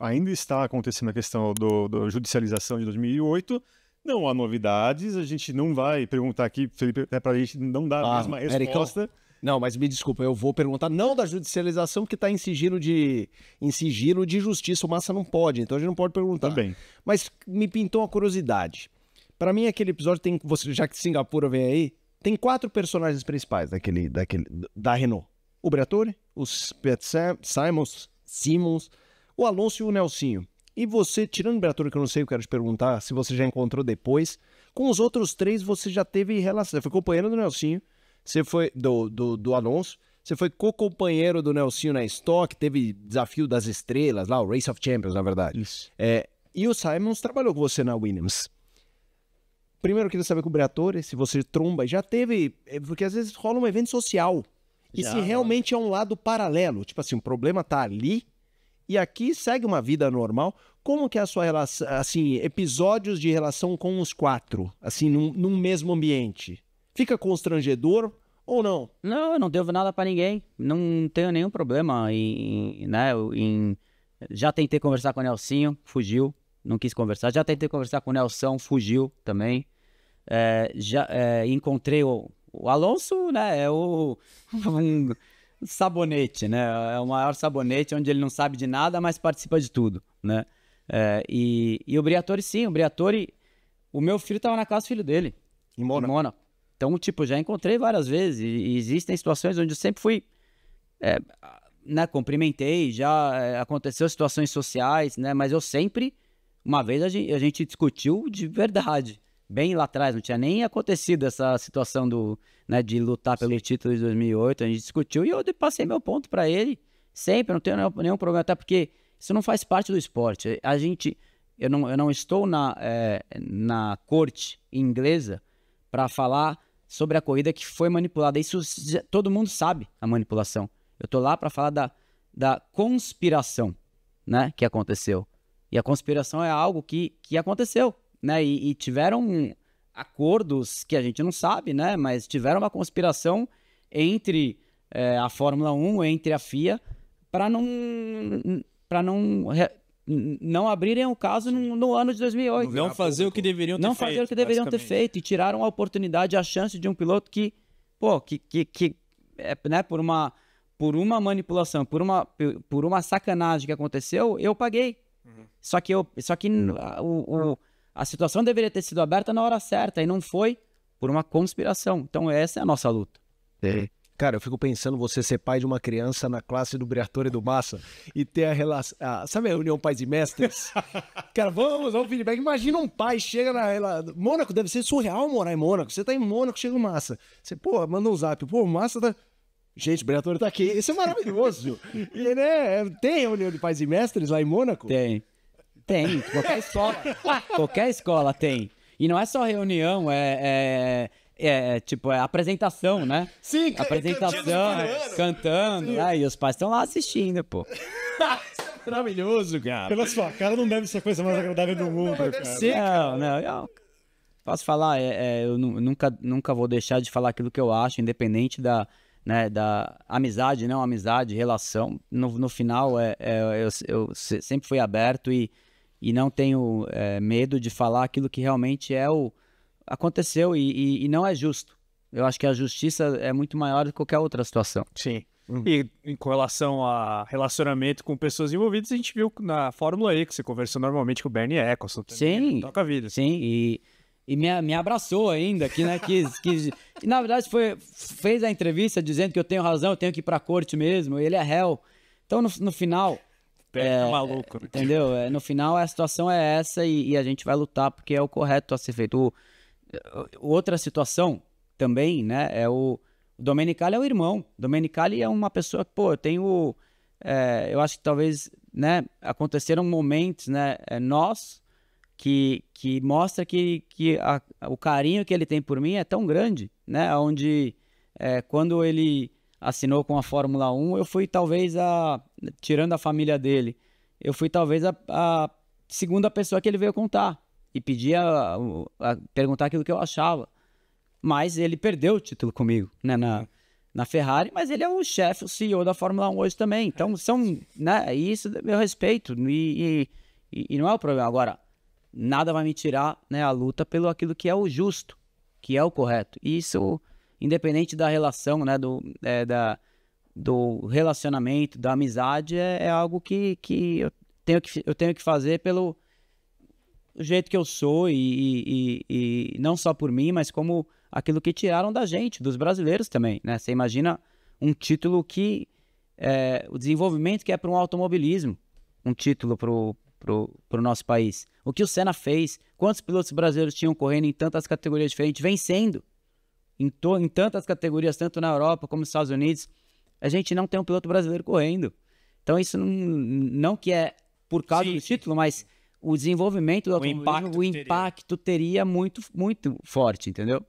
ainda está acontecendo a questão da judicialização de 2008. Não há novidades, a gente não vai perguntar aqui, Felipe, até para a gente não dar ah, a mesma resposta. não, mas me desculpa, eu vou perguntar não da judicialização que está em sigilo de em sigilo de justiça, o Massa não pode, então a gente não pode perguntar. Também. Tá mas me pintou uma curiosidade. Para mim aquele episódio tem, já que Singapura vem aí, tem quatro personagens principais daquele, daquele da Renault. O Briatore, o Pet Sam, Simons, o Alonso e o Nelsinho. E você, tirando o Bertoldo, que eu não sei, eu quero te perguntar se você já encontrou depois, com os outros três você já teve relação, você foi companheiro do Nelsinho, você foi do, do, do Alonso, você foi co-companheiro do Nelsinho na Stock, teve Desafio das Estrelas lá, o Race of Champions, na verdade. Isso. É, e o Simons trabalhou com você na Williams. Primeiro, eu queria saber com o Briatore, se você tromba, já teve, é, porque às vezes rola um evento social, e já, se realmente é um lado paralelo, tipo assim, o problema tá ali, e aqui segue uma vida normal. Como que é a sua relação, assim, episódios de relação com os quatro, assim, num, num mesmo ambiente? Fica constrangedor ou não? Não, eu não devo nada para ninguém. Não tenho nenhum problema em, né, em... Já tentei conversar com o Nelsinho, fugiu, não quis conversar. Já tentei conversar com o Nelson, fugiu também. É, já é, encontrei o, o Alonso, né? É o, sabonete, né? É o maior sabonete onde ele não sabe de nada, mas participa de tudo, né? É, e, e o Briatore, sim, o Briatore. O meu filho estava na casa do filho dele. Em Mônaco. Em Mônaco. Então, tipo, já encontrei várias vezes. E existem situações onde eu sempre fui. É, né, cumprimentei, já é, aconteceu situações sociais, né? Mas eu sempre. Uma vez a gente, a gente discutiu de verdade bem lá atrás, não tinha nem acontecido essa situação do, né, de lutar pelo título de 2008. A gente discutiu e eu passei meu ponto para ele sempre, não tenho nenhum problema, até porque isso não faz parte do esporte. A gente, eu não, eu não estou na, é, na corte inglesa para falar sobre a corrida que foi manipulada. Isso todo mundo sabe a manipulação. Eu estou lá para falar da, da conspiração, né, que aconteceu. E a conspiração é algo que, que aconteceu né? E, e tiveram acordos que a gente não sabe, né? Mas tiveram uma conspiração entre é, a Fórmula 1, entre a FIA, para não para não não abrirem o caso no, no ano de 2008. Não fazer o que deveriam ter não feito. Não fazer o que deveriam ter feito e tiraram a oportunidade, a chance de um piloto que, pô, que, que, que é, né, por uma por uma manipulação, por uma por uma sacanagem que aconteceu, eu paguei. Uhum. Só que eu só que o, o a situação deveria ter sido aberta na hora certa e não foi por uma conspiração. Então essa é a nossa luta. É. Cara, eu fico pensando você ser pai de uma criança na classe do Briatore do Massa e ter a relação. sabe a reunião pais e mestres? Cara, vamos, vamos feedback. Imagina um pai chega na. Ela... Mônaco, deve ser surreal morar em Mônaco. Você tá em Mônaco, chega o Massa. Você, pô, manda um zap. Pô, o Massa tá. Gente, o Briatore tá aqui. Isso é maravilhoso. e, né, tem reunião de pais e mestres lá em Mônaco? Tem. Tem, qualquer escola. qualquer escola tem. E não é só reunião, é, é, é, é tipo, é apresentação, né? Sim, Apresentação, cantando. cantando né? E os pais estão lá assistindo, pô. É maravilhoso, cara. Pela sua cara, não deve ser a coisa mais agradável do mundo, cara. Sim, não, não. posso falar, é, é, eu nunca, nunca vou deixar de falar aquilo que eu acho, independente da, né, da amizade, não amizade, relação. No, no final, é, é eu, eu sempre fui aberto e e não tenho é, medo de falar aquilo que realmente é o aconteceu e, e, e, não é justo. Eu acho que a justiça é muito maior do que qualquer outra situação. Sim. Uhum. E, em relação a relacionamento com pessoas envolvidas, a gente viu na Fórmula E que você conversou normalmente com o Bernie Eccleston. Né? Sim. Toca a vida. Assim. Sim, e, e me, me abraçou ainda, que, né, quis que na verdade foi, fez a entrevista dizendo que eu tenho razão, eu tenho que ir para a corte mesmo, ele é réu. Então, no, no final, é, é maluco, né? Entendeu? É, no final a situação é essa e, e, a gente vai lutar porque é o correto a ser feito. O, outra situação também, né? É o, o Domenicali é o irmão. Domenicali é uma pessoa que, pô, eu tenho. É, eu acho que talvez, né? Aconteceram momentos, né? É, nós que, que mostra que, que a, o carinho que ele tem por mim é tão grande, né? Onde é, quando ele assinou com a Fórmula 1, eu fui talvez a. Tirando a família dele, eu fui talvez a, a segunda pessoa que ele veio contar e pedir a, a, perguntar aquilo que eu achava. Mas ele perdeu o título comigo, né? Na, uhum. na Ferrari, mas ele é o chefe, o CEO da Fórmula 1 hoje também. É. Então, são, né, isso é meu respeito e, e, e, não é o problema. Agora, nada vai me tirar, né, a luta pelo aquilo que é o justo, que é o correto. E isso independente da relação, né, do, é, da, do relacionamento, da amizade, é, é algo que, que eu, tenho que eu tenho que fazer pelo jeito que eu sou e, e, e, e não só por mim, mas como aquilo que tiraram da gente, dos brasileiros também, né? Você imagina um título que é, o desenvolvimento que é para um automobilismo, um título para o nosso país. O que o Senna fez, quantos pilotos brasileiros tinham correndo em tantas categorias diferentes, vencendo, em, em tantas categorias, tanto na Europa como nos Estados Unidos, a gente não tem um piloto brasileiro correndo. Então isso não, não que é por causa sim, do título, mas o desenvolvimento do o automobilismo, impacto o impacto teria. teria, muito, muito forte, entendeu?